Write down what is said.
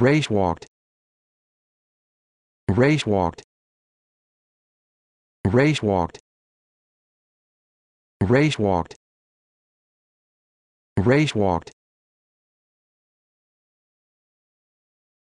race walked race walked race walked race walked race walked